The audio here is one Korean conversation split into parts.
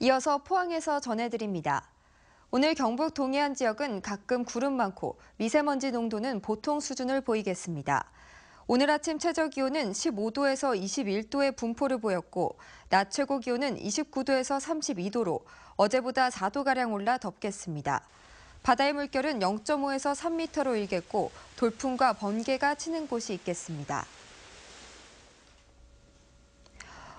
이어서 포항에서 전해드립니다. 오늘 경북 동해안 지역은 가끔 구름 많고 미세먼지 농도는 보통 수준을 보이겠습니다. 오늘 아침 최저 기온은 15도에서 21도의 분포를 보였고 낮 최고 기온은 29도에서 32도로 어제보다 4도가량 올라 덥겠습니다. 바다의 물결은 0.5에서 3m로 일겠고 돌풍과 번개가 치는 곳이 있겠습니다.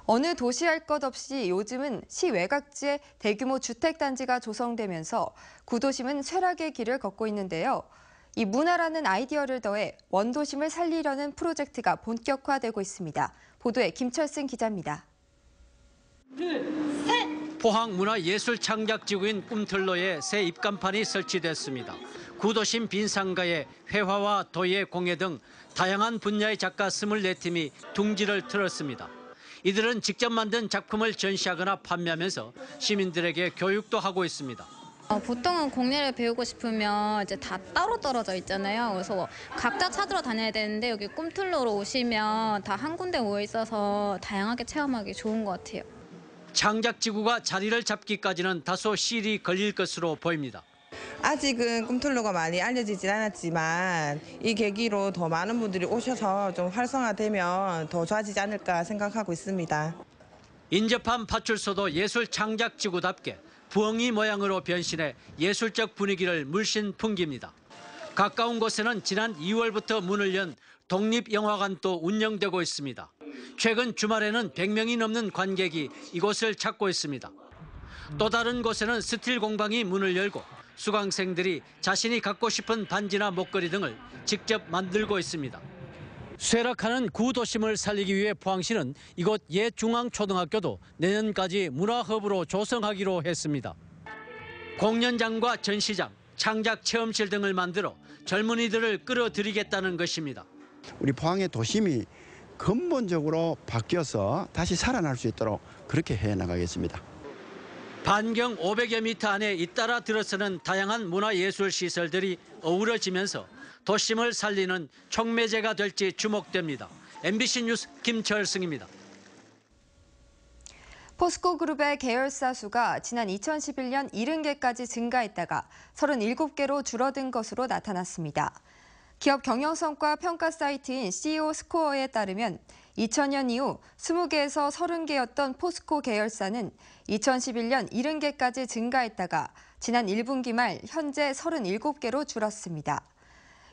어느 도시 할 것 없이 요즘은 시 외곽지에 대규모 주택단지가 조성되면서 구도심은 쇠락의 길을 걷고 있는데요. 이 문화라는 아이디어를 더해 원도심을 살리려는 프로젝트가 본격화되고 있습니다. 보도에 김철승 기자입니다. 둘, 셋! 포항문화예술창작지구인 꿈틀러에 새 입간판이 설치됐습니다. 구도심 빈 상가에 회화와 도예 공예 등 다양한 분야의 작가 24팀이 둥지를 틀었습니다. 이들은 직접 만든 작품을 전시하거나 판매하면서 시민들에게 교육도 하고 있습니다. 어, 보통은 공예를 배우고 싶으면 이제 다 따로 떨어져 있잖아요. 그래서 각자 찾으러 다녀야 되는데 여기 꿈틀러로 오시면 다 한 군데 모여 있어서 다양하게 체험하기 좋은 것 같아요. 창작지구가 자리를 잡기까지는 다소 실이 걸릴 것으로 보입니다. 아직은 꿈틀로가 많이 알려지진 않았지만 이 계기로 더 많은 분들이 오셔서 좀 활성화되면 더 좋아지지 않을까 생각하고 있습니다. 인접한 파출소도 예술 창작지구답게 부엉이 모양으로 변신해 예술적 분위기를 물씬 풍깁니다. 가까운 곳에는 지난 2월부터 문을 연 독립영화관도 운영되고 있습니다. 최근 주말에는 100명이 넘는 관객이 이곳을 찾고 있습니다. 또 다른 곳에는 스틸 공방이 문을 열고 수강생들이 자신이 갖고 싶은 반지나 목걸이 등을 직접 만들고 있습니다. 쇠락하는 구도심을 살리기 위해 포항시는 이곳 옛중앙초등학교도 내년까지 문화허브로 조성하기로 했습니다. 공연장과 전시장, 창작 체험실 등을 만들어 젊은이들을 끌어들이겠다는 것입니다. 우리 포항의 도심이 근본적으로 바뀌어서 다시 살아날 수 있도록 그렇게 해 나가겠습니다. 반경 500여 미터 안에 잇따라 들어서는 다양한 문화예술 시설들이 어우러지면서 도심을 살리는 촉매제가 될지 주목됩니다. MBC 뉴스 김철승입니다. 포스코 그룹의 계열사 수가 지난 2011년 70개까지 증가했다가 37개로 줄어든 것으로 나타났습니다. 기업 경영 성과 평가 사이트인 CEO 스코어에 따르면 2000년 이후 20개에서 30개였던 포스코 계열사는 2011년 70개까지 증가했다가 지난 1분기 말 현재 37개로 줄었습니다.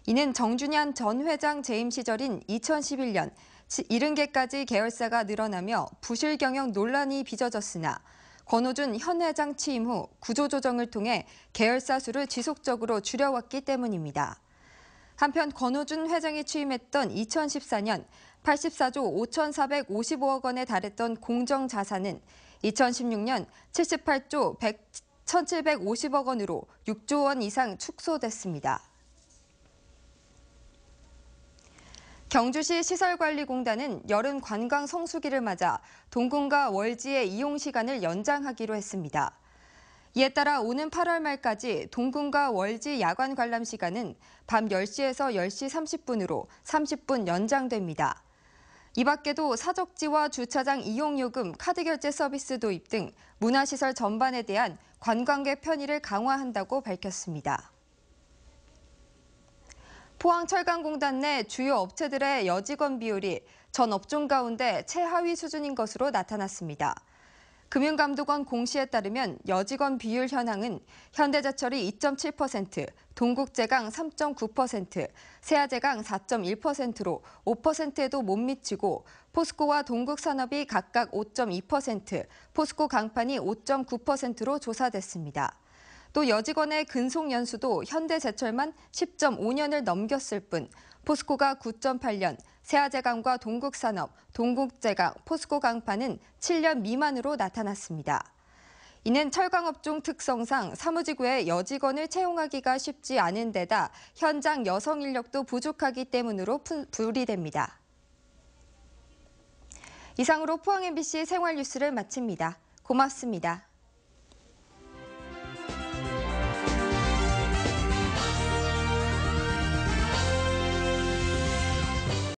이는 정준현 전 회장 재임 시절인 2011년 70개까지 계열사가 늘어나며 부실 경영 논란이 빚어졌으나 권호준 현 회장 취임 후 구조조정을 통해 계열사 수를 지속적으로 줄여왔기 때문입니다. 한편 권호준 회장이 취임했던 2014년 84조 5,455억 원에 달했던 공정 자산은 2016년 78조 1 1,750억 원으로 6조 원 이상 축소됐습니다. 경주시 시설관리공단은 여름 관광 성수기를 맞아 동궁과 월지의 이용 시간을 연장하기로 했습니다. 이에 따라 오는 8월 말까지 동궁과 월지 야간 관람 시간은 밤 10시에서 10시 30분으로 30분 연장됩니다. 이 밖에도 사적지와 주차장 이용요금, 카드 결제 서비스 도입 등 문화시설 전반에 대한 관광객 편의를 강화한다고 밝혔습니다. 포항철강공단 내 주요 업체들의 여직원 비율이 전 업종 가운데 최하위 수준인 것으로 나타났습니다. 금융감독원 공시에 따르면 여직원 비율 현황은 현대자철이 2.7%, 동국제강 3.9%, 세아제강 4.1%로 5%에도 못 미치고 포스코와 동국산업이 각각 5.2%, 포스코 강판이 5.9%로 조사됐습니다. 또 여직원의 근속 연수도 현대제철만 10.5년을 넘겼을 뿐 포스코가 9.8년, 세아제강과 동국산업, 동국제강, 포스코강판은 7년 미만으로 나타났습니다. 이는 철강업종 특성상 사무지구에 여직원을 채용하기가 쉽지 않은 데다 현장 여성 인력도 부족하기 때문으로 불이 됩니다. 이상으로 포항 MBC 생활 뉴스를 마칩니다. 고맙습니다.